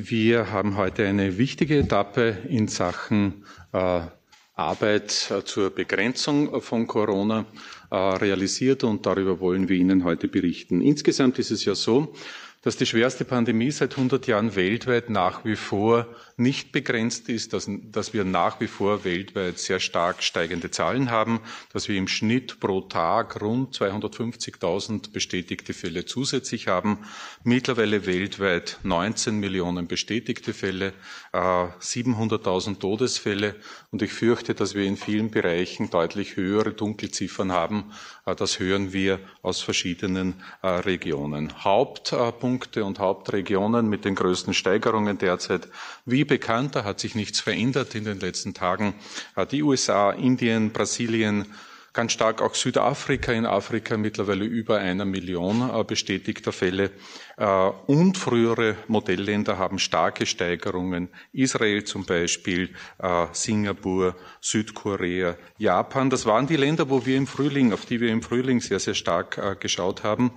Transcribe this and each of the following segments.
Wir haben heute eine wichtige Etappe in Sachen äh, Arbeit äh, zur Begrenzung von Corona äh, realisiert und darüber wollen wir Ihnen heute berichten. Insgesamt ist es ja so, dass die schwerste Pandemie seit 100 Jahren weltweit nach wie vor nicht begrenzt ist, dass, dass wir nach wie vor weltweit sehr stark steigende Zahlen haben, dass wir im Schnitt pro Tag rund 250.000 bestätigte Fälle zusätzlich haben, mittlerweile weltweit 19 Millionen bestätigte Fälle, 700.000 äh, Todesfälle und ich fürchte, dass wir in vielen Bereichen deutlich höhere Dunkelziffern haben. Äh, das hören wir aus verschiedenen äh, Regionen. Hauptpunkt Hauptpunkte und Hauptregionen mit den größten Steigerungen derzeit. Wie bekannt, hat sich nichts verändert in den letzten Tagen. Die USA, Indien, Brasilien, ganz stark auch Südafrika, in Afrika mittlerweile über einer Million äh, bestätigter Fälle äh, und frühere Modellländer haben starke Steigerungen. Israel zum Beispiel, äh, Singapur, Südkorea, Japan, das waren die Länder, wo wir im Frühling, auf die wir im Frühling sehr, sehr stark geschaut haben.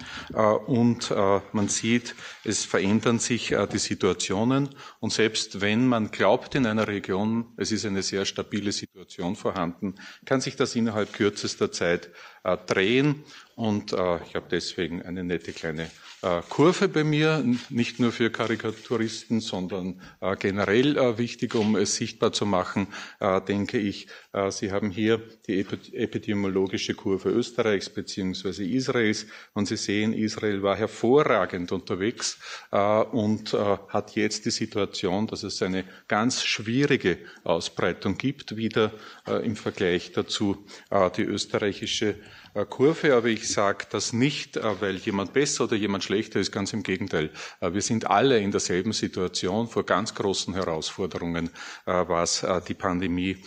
Und man sieht, es verändern sich die Situationen und selbst wenn man glaubt in einer Region, es ist eine sehr stabile Situation vorhanden, kann sich das innerhalb kürzester kürzester Zeit äh, drehen. Und äh, ich habe deswegen eine nette kleine äh, Kurve bei mir, nicht nur für Karikaturisten, sondern äh, generell äh, wichtig, um es sichtbar zu machen, äh, denke ich. Äh, Sie haben hier die epidemiologische Kurve Österreichs beziehungsweise Israels und Sie sehen, Israel war hervorragend unterwegs äh, und äh, hat jetzt die Situation, dass es eine ganz schwierige Ausbreitung gibt, wieder äh, im Vergleich dazu äh, die österreichische äh, Kurve, aber ich sage das nicht, äh, weil jemand besser oder jemand schlechter ist, ganz im Gegenteil. Äh, wir sind alle in derselben Situation vor ganz großen Herausforderungen, was die Pandemie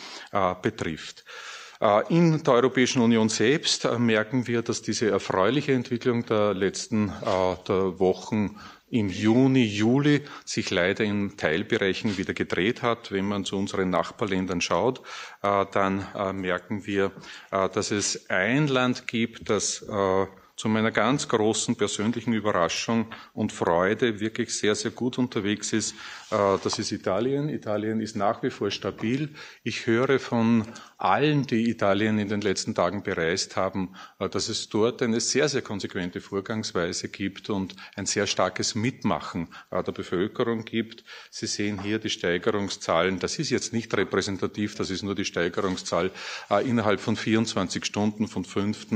betrifft. In der Europäischen Union selbst merken wir, dass diese erfreuliche Entwicklung der letzten der Wochen im Juni, Juli sich leider in Teilbereichen wieder gedreht hat. Wenn man zu unseren Nachbarländern schaut, äh, dann äh, merken wir, äh, dass es ein Land gibt, das zu meiner ganz großen persönlichen Überraschung und Freude wirklich sehr, sehr gut unterwegs ist. Äh, das ist Italien. Italien ist nach wie vor stabil. Ich höre von allen, die Italien in den letzten Tagen bereist haben, äh, dass es dort eine sehr, sehr konsequente Vorgangsweise gibt und ein sehr starkes Mitmachen äh, der Bevölkerung gibt. Sie sehen hier die Steigerungszahlen. Das ist jetzt nicht repräsentativ, das ist nur die Steigerungszahl innerhalb von 24 Stunden, von 5.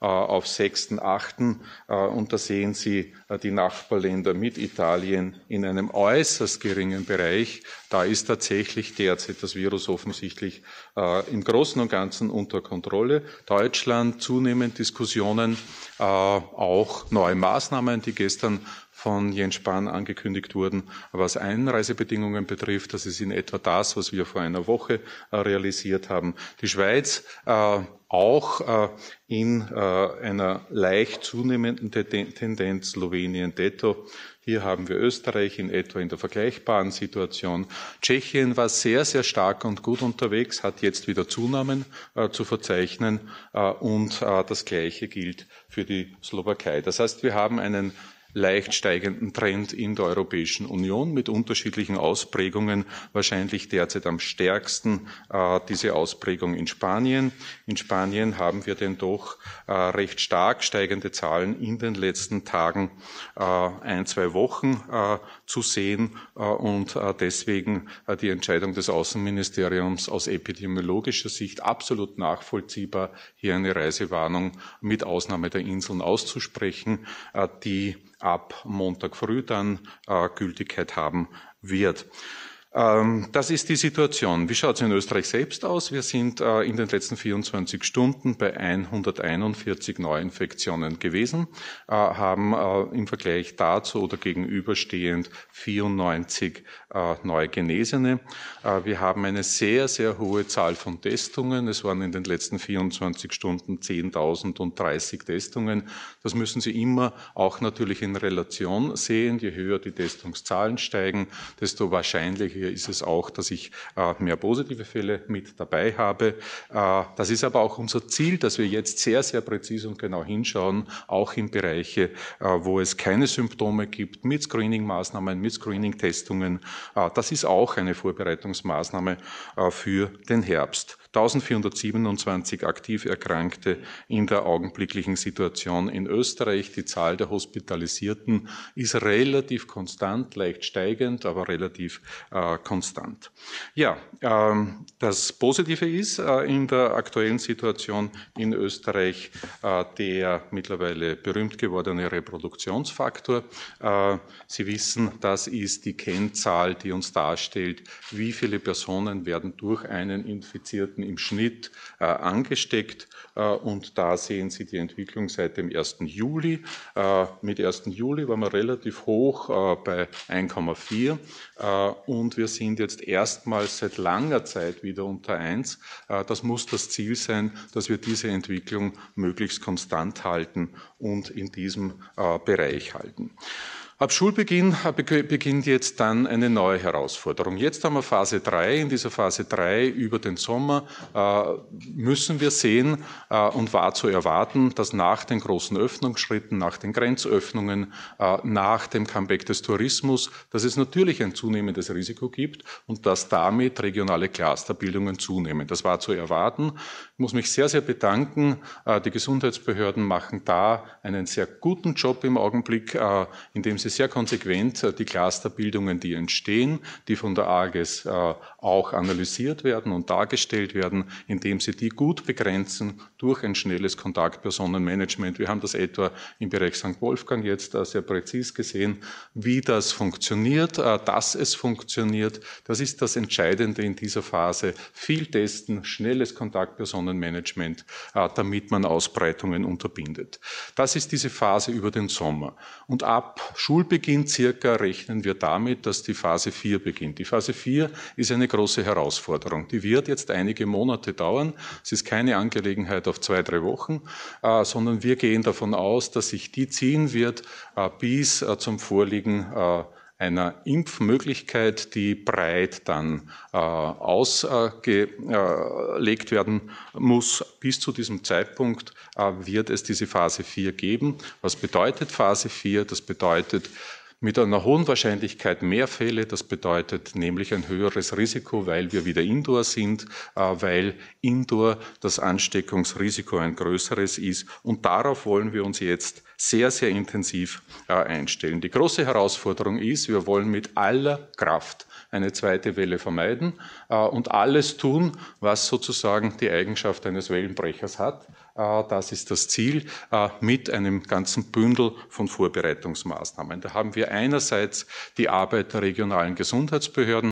auf 6. 2008 äh, und da sehen Sie äh, die Nachbarländer mit Italien in einem äußerst geringen Bereich. Da ist tatsächlich derzeit das Virus offensichtlich äh, im Großen und Ganzen unter Kontrolle. Deutschland zunehmend Diskussionen, auch neue Maßnahmen, die gestern von Jens Spahn angekündigt wurden. was Einreisebedingungen betrifft, das ist in etwa das, was wir vor einer Woche äh, realisiert haben. Die Schweiz äh, auch äh, in äh, einer leicht zunehmenden Tendenz, Slowenien detto. Hier haben wir Österreich in etwa in der vergleichbaren Situation. Tschechien war sehr, sehr stark und gut unterwegs, hat jetzt wieder Zunahmen äh, zu verzeichnen äh, und äh, das Gleiche gilt für die Slowakei. Das heißt, wir haben einen leicht steigenden Trend in der Europäischen Union mit unterschiedlichen Ausprägungen. Wahrscheinlich derzeit am stärksten äh, diese Ausprägung in Spanien. In Spanien haben wir denn doch äh, recht stark steigende Zahlen in den letzten Tagen, äh, ein, zwei Wochen äh, zu sehen äh, und äh, deswegen die Entscheidung des Außenministeriums aus epidemiologischer Sicht absolut nachvollziehbar, hier eine Reisewarnung mit Ausnahme der Inseln auszusprechen, die ab Montag früh dann äh, Gültigkeit haben wird. Ähm, das ist die Situation. Wie schaut es in Österreich selbst aus? Wir sind äh, in den letzten 24 Stunden bei 141 Neuinfektionen gewesen, äh, haben äh, im Vergleich dazu oder gegenüberstehend 94 Neugenesene. Wir haben eine sehr, sehr hohe Zahl von Testungen. Es waren in den letzten 24 Stunden 10.030 Testungen. Das müssen Sie immer auch natürlich in Relation sehen. Je höher die Testungszahlen steigen, desto wahrscheinlicher hier ist es auch, dass ich äh, mehr positive Fälle mit dabei habe. Äh, das ist aber auch unser Ziel, dass wir jetzt sehr, sehr präzise und genau hinschauen, auch in Bereiche, äh, wo es keine Symptome gibt, mit Screening-Maßnahmen, mit Screening-Testungen. Das ist auch eine Vorbereitungsmaßnahme für den Herbst. 1427 aktiv Erkrankte in der augenblicklichen Situation in Österreich. Die Zahl der Hospitalisierten ist relativ konstant, leicht steigend, aber relativ äh, äh, konstant. Ja, ähm, das Positive ist äh, in der aktuellen Situation in Österreich äh, der mittlerweile berühmt gewordene Reproduktionsfaktor. Sie wissen, das ist die Kennzahl, die uns darstellt, wie viele Personen werden durch einen Infizierten im Schnitt angesteckt. Und da sehen Sie die Entwicklung seit dem 1. Juli. Mit 1. Juli waren wir relativ hoch bei 1,4 und wir wir sind jetzt erstmals seit langer Zeit wieder unter 1. Äh, das muss das Ziel sein, dass wir diese Entwicklung möglichst konstant halten und in diesem äh, Bereich halten. Ab Schulbeginn beginnt jetzt dann eine neue Herausforderung. Jetzt haben wir Phase 3. In dieser Phase 3 über den Sommer äh, müssen wir sehen äh, und war zu erwarten, dass nach den großen Öffnungsschritten, nach den Grenzöffnungen, äh, nach dem Comeback des Tourismus, dass es natürlich ein zunehmendes Risiko gibt und dass damit regionale Clusterbildungen zunehmen. Das war zu erwarten. Ich muss mich sehr, sehr bedanken. Die Gesundheitsbehörden machen da einen sehr guten Job im Augenblick, indem sie sie sehr konsequent äh, die Clusterbildungen, die entstehen, die von der AGES äh, auch analysiert werden und dargestellt werden, indem sie die gut begrenzen durch ein schnelles Kontaktpersonenmanagement. Wir haben das etwa im Bereich St. Wolfgang jetzt äh, sehr präzise gesehen, wie das funktioniert, dass es funktioniert. Das ist das Entscheidende in dieser Phase. Viel testen, schnelles Kontaktpersonenmanagement, damit man Ausbreitungen unterbindet. Das ist diese Phase über den Sommer. Und ab Schul Schulbeginn circa rechnen wir damit, dass die Phase 4 beginnt. Die Phase 4 ist eine große Herausforderung. Die wird jetzt einige Monate dauern. Es ist keine Angelegenheit auf zwei, drei Wochen, äh, sondern wir gehen davon aus, dass sich die ziehen wird, äh, bis äh, zum Vorliegen einer Impfmöglichkeit, die breit dann äh, ausgelegt äh, werden muss. Bis zu diesem Zeitpunkt äh, wird es diese Phase 4 geben. Was bedeutet Phase 4? Das bedeutet mit einer hohen Wahrscheinlichkeit mehr Fälle. Das bedeutet nämlich ein höheres Risiko, weil wir wieder indoor sind, äh, weil indoor das Ansteckungsrisiko ein größeres ist. Und darauf wollen wir uns jetzt sehr, sehr intensiv äh, einstellen. Die große Herausforderung ist, wir wollen mit aller Kraft eine zweite Welle vermeiden äh, und alles tun, was sozusagen die Eigenschaft eines Wellenbrechers hat. Äh, das ist das Ziel mit einem ganzen Bündel von Vorbereitungsmaßnahmen. Da haben wir einerseits die Arbeit der regionalen Gesundheitsbehörden,